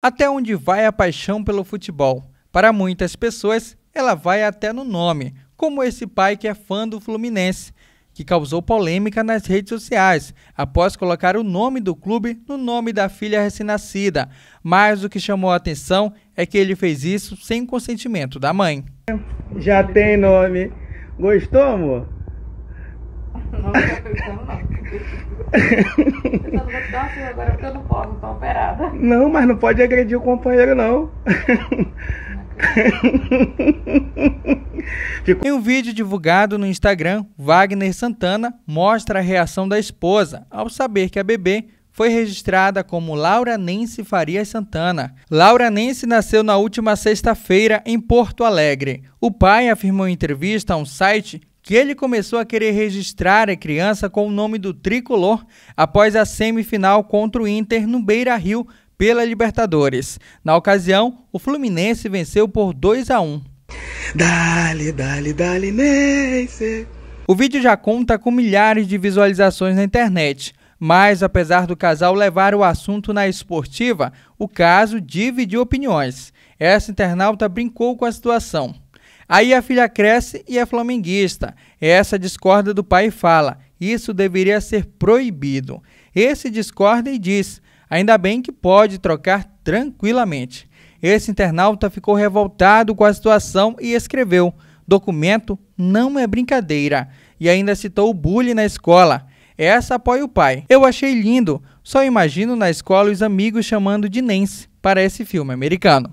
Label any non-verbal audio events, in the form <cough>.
Até onde vai a paixão pelo futebol? Para muitas pessoas, ela vai até no nome, como esse pai que é fã do Fluminense, que causou polêmica nas redes sociais após colocar o nome do clube no nome da filha recém-nascida. Mas o que chamou a atenção é que ele fez isso sem consentimento da mãe. Já tem nome. Gostou, amor? Não, não, não. <laughs> Então, assim, agora porque eu não posso, tô operada. Não, mas não pode agredir o companheiro, não. Em um vídeo divulgado no Instagram, Wagner Santana mostra a reação da esposa ao saber que a bebê foi registrada como Laura Nense Farias Santana. Laura Nense nasceu na última sexta-feira em Porto Alegre. O pai afirmou em entrevista a um site que ele começou a querer registrar a criança com o nome do tricolor após a semifinal contra o Inter no Beira Rio pela Libertadores. Na ocasião, o Fluminense venceu por 2 a 1. Dale, dale, dale, nesse. O vídeo já conta com milhares de visualizações na internet. Mas, apesar do casal levar o assunto na esportiva, o caso dividiu opiniões. Essa internauta brincou com a situação. Aí a filha cresce e é flamenguista. Essa discorda do pai e fala: isso deveria ser proibido. Esse discorda e diz: ainda bem que pode trocar tranquilamente. Esse internauta ficou revoltado com a situação e escreveu: documento não é brincadeira. E ainda citou o bullying na escola. Essa apoia o pai. Eu achei lindo, só imagino na escola os amigos chamando de Nancy para esse filme americano.